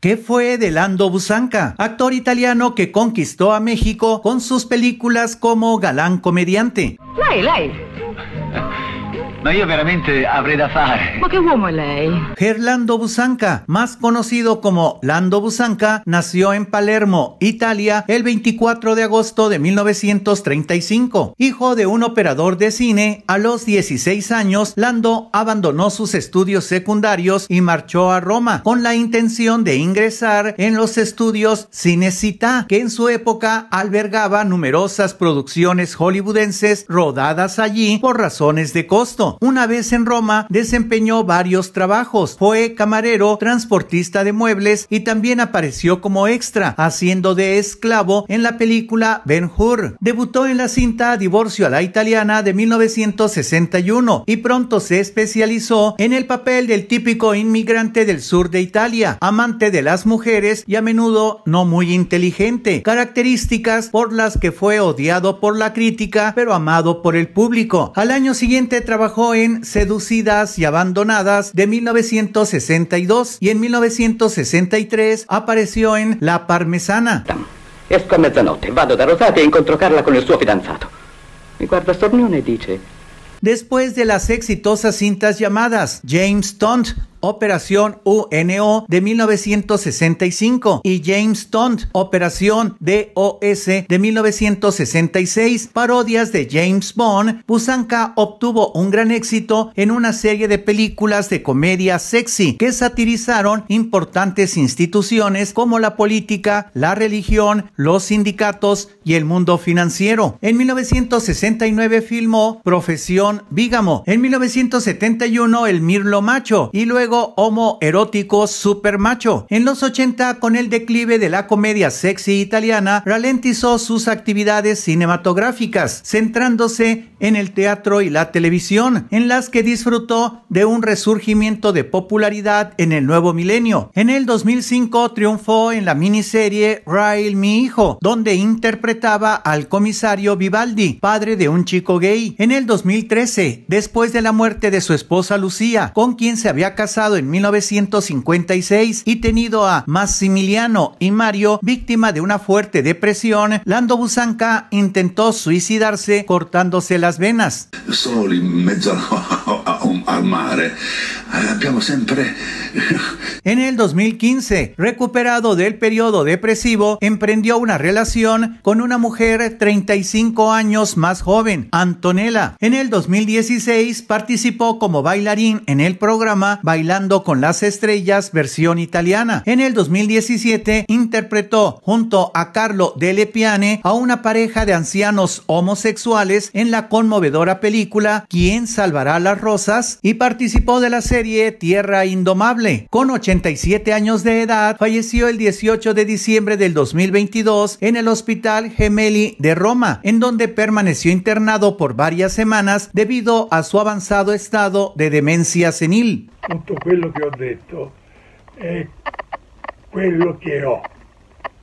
¿Qué fue de Lando Busanca, actor italiano que conquistó a México con sus películas como galán comediante? No, yo veramente avrei de hacer. Ma che uomo è Gerlando Busanca, más conocido como Lando Busanca, nació en Palermo, Italia, el 24 de agosto de 1935. Hijo de un operador de cine, a los 16 años, Lando abandonó sus estudios secundarios y marchó a Roma con la intención de ingresar en los estudios Cinecittà, que en su época albergaba numerosas producciones hollywoodenses rodadas allí por razones de costo. Una vez en Roma, desempeñó varios trabajos. Fue camarero, transportista de muebles y también apareció como extra, haciendo de esclavo en la película Ben Hur. Debutó en la cinta Divorcio a la Italiana de 1961 y pronto se especializó en el papel del típico inmigrante del sur de Italia, amante de las mujeres y a menudo no muy inteligente, características por las que fue odiado por la crítica pero amado por el público. Al año siguiente trabajó trabajó en Seducidas y Abandonadas de 1962 y en 1963 apareció en La Parmesana. vado da con il suo fidanzato. guarda dice Después de las exitosas cintas llamadas James Tont. Operación UNO de 1965 y James Tont, Operación DOS de 1966, parodias de James Bond, Busanka obtuvo un gran éxito en una serie de películas de comedia sexy que satirizaron importantes instituciones como la política, la religión, los sindicatos y el mundo financiero. En 1969 filmó Profesión Vígamo en 1971 El Mirlo Macho y luego homo erótico super macho. En los 80, con el declive de la comedia sexy italiana, ralentizó sus actividades cinematográficas, centrándose en el teatro y la televisión, en las que disfrutó de un resurgimiento de popularidad en el nuevo milenio. En el 2005 triunfó en la miniserie Rail Mi Hijo, donde interpretaba al comisario Vivaldi, padre de un chico gay. En el 2013, después de la muerte de su esposa Lucía, con quien se había casado, en 1956 y tenido a Massimiliano y Mario víctima de una fuerte depresión, Lando Busanca intentó suicidarse cortándose las venas al mar eh. ah, siempre... en el 2015, recuperado del periodo depresivo, emprendió una relación con una mujer 35 años más joven, Antonella. En el 2016 participó como bailarín en el programa Bailando con las Estrellas versión italiana. En el 2017 interpretó junto a Carlo Delle Piane a una pareja de ancianos homosexuales en la conmovedora película ¿Quién salvará la Rosas y participó de la serie Tierra Indomable. Con 87 años de edad, falleció el 18 de diciembre del 2022 en el Hospital Gemelli de Roma, en donde permaneció internado por varias semanas debido a su avanzado estado de demencia senil.